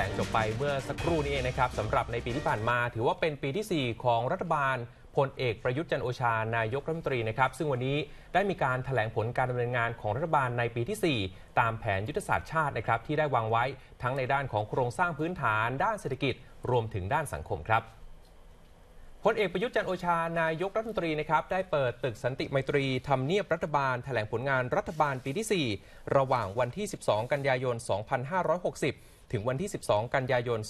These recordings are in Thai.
ลงจบไปเมื่อสักครู่นี้เองนะครับสำหรับในปีที่ผ่านมาถือว่าเป็นปีที่ 4 ของรัฐบาลพลเอกประยุทธ์จันโอชานายกรัฐมนตรีนะครับซึ่งวันนี้ได้มีการถแถลงผลการดำเนินงานของรัฐบาลในปีที่ 4 ตามแผนยุทธศาสตร์ชาตินะครับที่ได้วางไว้ทั้งในด้านของโครงสร้างพื้นฐานด้านเศรษฐกิจรวมถึงด้านสังคมครับพลเอกประยุทธ์จันโอชานายกรัฐมนตรีนะครับได้เปิดตึกสันติไมตรีทำเนียบรัฐบาลถแถลงผลงานรัฐบาลปีที่ 4 ระหว่างวันที่ 12 กันยายน 2560ถึงวันที่ 12 กันยายน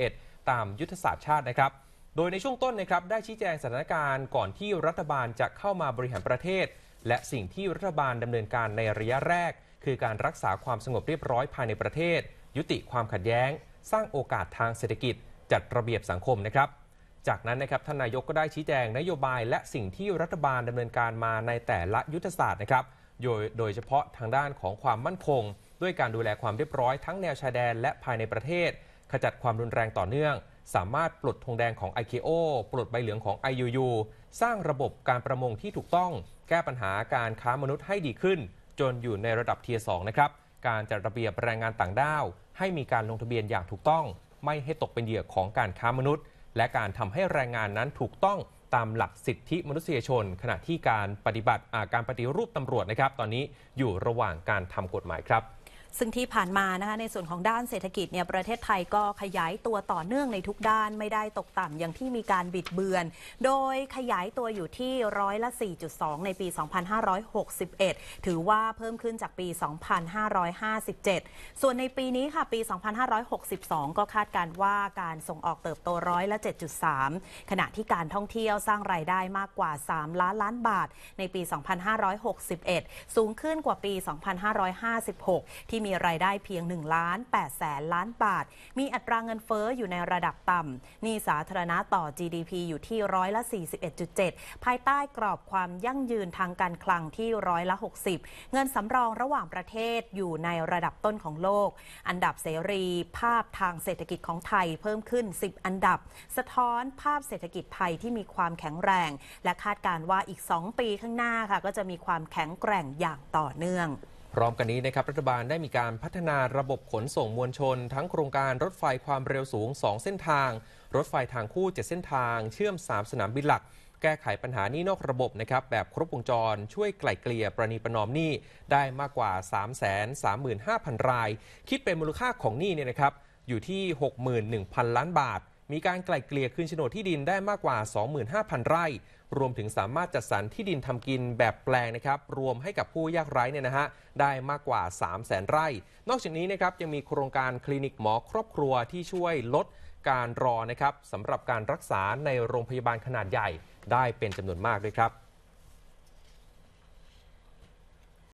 2561 ตามยุทธศาสตร์ชาตินะครับ โดยในช่วงต้นนะครับ ได้ชี้แจงสถานการณ์ก่อนที่รัฐบาลจะเข้ามาบริหารประเทศ และสิ่งที่รัฐบาลดำเนินการในระยะแรก คือการรักษาความสงบเรียบร้อยภายในประเทศ ยุติความขัดแย้ง สร้างโอกาสทางเศรษฐกิจ จัดระเบียบสังคมนะครับ จากนั้นนะครับท่านนายกก็ได้ชี้แจงนโยบาย และสิ่งที่รัฐบาลดำเนินการมาในแต่ละยุทธศาสตร์นะครับ โดยโดยเฉพาะทางด้านของความมั่นคงด้วยการดูแลความเรียบร้อยทั้งแนวชายแดนและภายในประเทศ ขจัดความรุนแรงต่อเนื่อง สามารถปลดธงแดงของ i ออปลดใบเหลืองของ i ยู สร้างระบบการประมงที่ถูกต้อง แก้ปัญหาการค้ามนุษย์ให้ดีขึ้น จนอยู่ในระดับเทียร์สนะครับ การจัดระเบียบแรงงานต่างด้าวให้มีการลงทะเบียนอย่างถูกต้อง ไม่ให้ตกเป็นเหยื่อของการค้ามนุษย์ และการทำให้แรงงานนั้นถูกต้องตามหลักสิทธิมนุษยชน ขณะที่การปฏิบัติการปฏิรูปตำรวจนะครับ ตอนนี้อยู่ระหว่างการทำกฎหมายครับซึ่งที่ผ่านมานะคะในส่วนของด้านเศรษฐกิจเนี่ยประเทศไทยก็ขยายตัวต่อเนื่องในทุกด้านไม่ได้ตกต่ำอย่างที่มีการบิดเบือน โดยขยายตัวอยู่ที่ร้อยละ 4.2 ในปี 2561 ถือว่าเพิ่มขึ้นจากปี 2557 ส่วนในปีนี้ค่ะ ปี 2562 ก็คาดการว่าการส่งออกเติบโตร้อยละ 7.3 ขณะที่การท่องเที่ยวสร้างรายได้มากกว่า 3 ล้านล้านบาทในปี 2561 สูงขึ้นกว่าปี 2556 ที่ที่มีรายได้เพียง1ล้าน8แสนล้านบาท มีอัตราเงินเฟ้ออยู่ในระดับต่ำ นี่สาธารณะต่อ GDP อยู่ที่ร้อยละ41.7 ภายใต้กรอบความยั่งยืนทางการคลังที่ร้อยละ60 เงินสำรองระหว่างประเทศอยู่ในระดับต้นของโลก อันดับเสรีภาพทางเศรษฐกิจของไทยเพิ่มขึ้น 10 อันดับ สะท้อนภาพเศรษฐกิจไทยที่มีความแข็งแรง และคาดการว่าอีก 2 ปีข้างหน้าค่ะก็จะมีความแข็งแกร่งอย่างต่อเนื่องพร้อมกันนี้นะครับ รัฐบาลได้มีการพัฒนาระบบขนส่งมวลชน ทั้งโครงการรถไฟความเร็วสูง 2 เส้นทาง รถไฟทางคู่ 7 เส้นทางเชื่อม 3 สนามบินหลัก แก้ไขปัญหานี้นอกระบบนะครับแบบครบวงจรช่วยไกล่เกลี่ยประนีประนอมหนี้ได้มากกว่า 335,000 ราย คิดเป็นมูลค่าของหนี้เนี่ยนะครับอยู่ที่ 61,000 ล้านบาทมีการไกล่เกลี่ยคืนโฉนดที่ดินได้มากกว่า 25,000 ไร่ รวมถึงสามารถจัดสรรที่ดินทำกินแบบแปลงนะครับ รวมให้กับผู้ยากไร้เนี่ยนะฮะ ได้มากกว่า 3 0 0 0 0 0 ไร่ นอกจากนี้นะครับยังมีโครงการคลินิกหมอครอบครัวที่ช่วยลดการรอนะครับสำหรับการรักษาในโรงพยาบาลขนาดใหญ่ได้เป็นจำนวนมากด้วยครับ